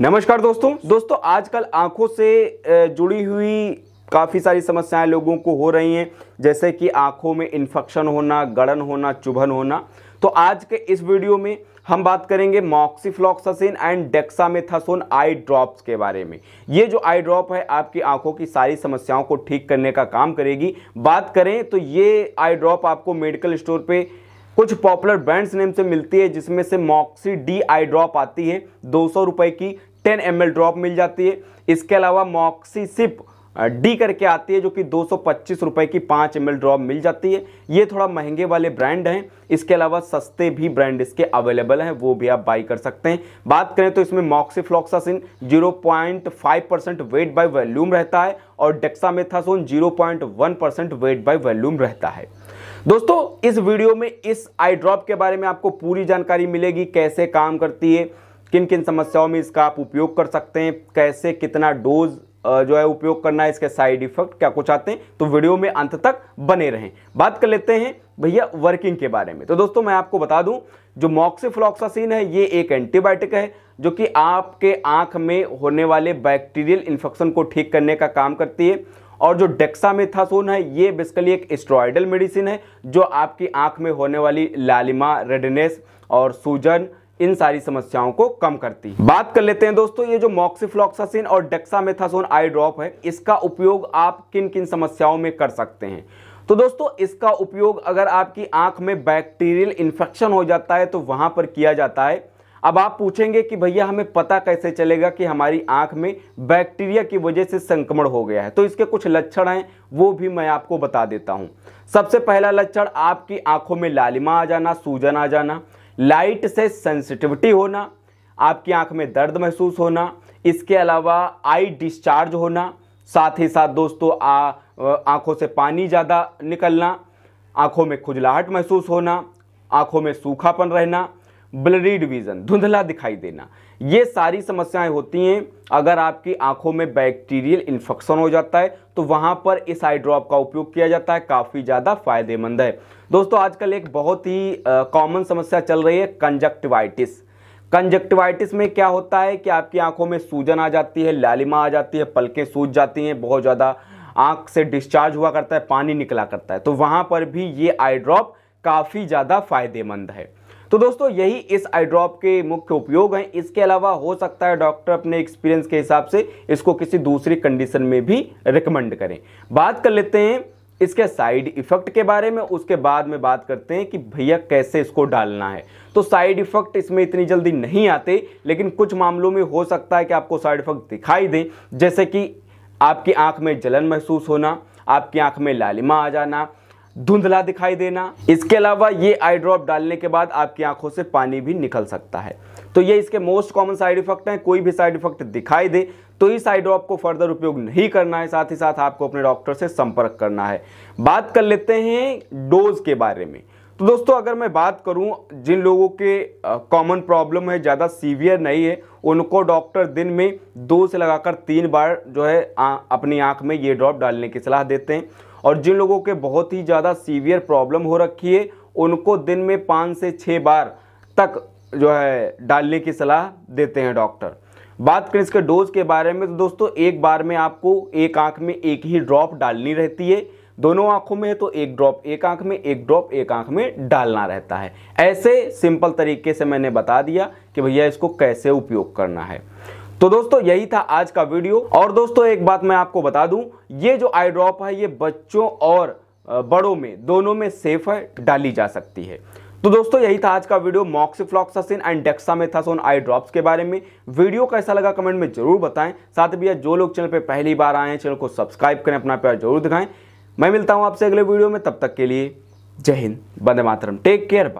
नमस्कार दोस्तों दोस्तों आजकल आंखों से जुड़ी हुई काफ़ी सारी समस्याएं लोगों को हो रही हैं जैसे कि आंखों में इन्फेक्शन होना गड़न होना चुभन होना तो आज के इस वीडियो में हम बात करेंगे moxifloxacin and dexamethasone eye drops के बारे में ये जो आई ड्रॉप है आपकी आंखों की सारी समस्याओं को ठीक करने का काम करेगी बात करें तो ये आई ड्रॉप आपको मेडिकल स्टोर पर कुछ पॉपुलर ब्रांड्स नेम से मिलती है जिसमें से मॉक्सी डी आई ड्रॉप आती है दो सौ रुपये की टेन एम ड्रॉप मिल जाती है इसके अलावा मॉक्सीसिप डी करके आती है जो कि दो रुपए की पाँच एम ड्रॉप मिल जाती है ये थोड़ा महंगे वाले ब्रांड हैं इसके अलावा सस्ते भी ब्रांड इसके अवेलेबल हैं वो भी आप बाई कर सकते हैं बात करें तो इसमें moxifloxacin 0.5 percent weight by volume रहता है और dexamethasone 0.1 percent weight by volume रहता है दोस्तों इस वीडियो में इस आई ड्रॉप के बारे में आपको पूरी जानकारी मिलेगी कैसे काम करती है किन किन समस्याओं में इसका आप उपयोग कर सकते हैं कैसे कितना डोज जो है उपयोग करना है इसके साइड इफेक्ट क्या कुछ आते हैं तो वीडियो में अंत तक बने रहें बात कर लेते हैं भैया वर्किंग के बारे में तो दोस्तों मैं आपको बता दूं जो मॉक्सीफ्लॉक्सासिन है ये एक एंटीबायोटिक है जो कि आपके आंख में होने वाले बैक्टीरियल इन्फेक्शन को ठीक करने का काम करती है और जो डेक्सामेथासोन है ये बेसिकली एक स्ट्रॉइडल मेडिसिन है जो आपकी आंख में होने वाली लालिमा रेडनेस और सूजन इन सारी समस्याओं को कम करती है बात कर लेते हैं दोस्तों ये जो मॉक्सीफ्लॉक्सासिन और डेक्सामेथासोन आई ड्रॉप है इसका उपयोग आप किन किन समस्याओं में कर सकते हैं तो दोस्तों इसका उपयोग अगर आपकी आंख में बैक्टीरियल इन्फेक्शन हो जाता है तो वहां पर किया जाता है अब आप पूछेंगे कि भैया हमें पता कैसे चलेगा कि हमारी आंख में बैक्टीरिया की वजह से संक्रमण हो गया है तो इसके कुछ लक्षण हैं वो भी मैं आपको बता देता हूं सबसे पहला लक्षण आपकी आंखों में लालिमा आ जाना सूजन आ जाना लाइट से सेंसिटिविटी होना आपकी आंख में दर्द महसूस होना इसके अलावा आई डिस्चार्ज होना साथ ही साथ दोस्तों आंखों से पानी ज़्यादा निकलना आंखों में खुजलाहट महसूस होना आंखों में सूखापन रहना ब्लरी डिवीजन धुंधला दिखाई देना ये सारी समस्याएं होती हैं अगर आपकी आंखों में बैक्टीरियल इन्फेक्शन हो जाता है तो वहां पर इस आई ड्रॉप का उपयोग किया जाता है काफ़ी ज़्यादा फायदेमंद है दोस्तों आजकल एक बहुत ही कॉमन समस्या चल रही है कंजक्टिवाइटिस कंजक्टिवाइटिस में क्या होता है कि आपकी आंखों में सूजन आ जाती है लालिमा आ जाती है पलकें सूज जाती हैं बहुत ज़्यादा आंख से डिस्चार्ज हुआ करता है पानी निकला करता है तो वहाँ पर भी ये आई ड्रॉप काफ़ी ज़्यादा फायदेमंद है तो दोस्तों यही इस आई ड्रॉप के मुख्य उपयोग हैं इसके अलावा हो सकता है डॉक्टर अपने एक्सपीरियंस के हिसाब से इसको किसी दूसरी कंडीशन में भी रिकमेंड करें बात कर लेते हैं इसके साइड इफेक्ट के बारे में उसके बाद में बात करते हैं कि भैया कैसे इसको डालना है तो साइड इफेक्ट इसमें इतनी जल्दी नहीं आते लेकिन कुछ मामलों में हो सकता है कि आपको साइड इफेक्ट दिखाई दें जैसे कि आपकी आंख में जलन महसूस होना आपकी आंख में लालिमा आ जाना धुंधला दिखाई देना इसके अलावा ये आई ड्रॉप डालने के बाद आपकी आंखों से पानी भी निकल सकता है तो ये इसके मोस्ट कॉमन साइड इफेक्ट हैं कोई भी साइड इफेक्ट दिखाई दे तो इस आई ड्रॉप को फर्दर उपयोग नहीं करना है साथ ही साथ आपको अपने डॉक्टर से संपर्क करना है बात कर लेते हैं डोज के बारे में तो दोस्तों अगर मैं बात करूं जिन लोगों के कॉमन प्रॉब्लम है ज़्यादा सीवियर नहीं है उनको डॉक्टर दिन में दो से लगाकर तीन बार जो है आ, अपनी आँख में ये ड्रॉप डालने की सलाह देते हैं और जिन लोगों के बहुत ही ज़्यादा सीवियर प्रॉब्लम हो रखी है उनको दिन में पाँच से छः बार तक जो है डालने की सलाह देते हैं डॉक्टर बात करें इसके डोज के बारे में तो दोस्तों एक बार में आपको एक आंख में एक ही ड्रॉप डालनी रहती है दोनों आंखों में तो एक ड्रॉप एक आंख में एक ड्रॉप एक आंख में डालना रहता है ऐसे सिंपल तरीके से मैंने बता दिया कि भैया इसको कैसे उपयोग करना है तो दोस्तों यही था आज का वीडियो और दोस्तों एक बात मैं आपको बता दूं ये जो आई ड्रॉप है ये बच्चों और बड़ों में दोनों में सेफ है डाली जा सकती है तो दोस्तों यही था आज का video moxifloxacin and dexamethasone eye drops के बारे में वीडियो कैसा लगा कमेंट में जरूर बताएं साथ ही जो लोग चैनल पर पहली बार आए हैं चैनल को सब्सक्राइब करें अपना प्यार जरूर दिखाएं मैं मिलता हूं आपसे अगले वीडियो में तब तक के लिए जय हिंद बंदे मातरम टेक केयर बाय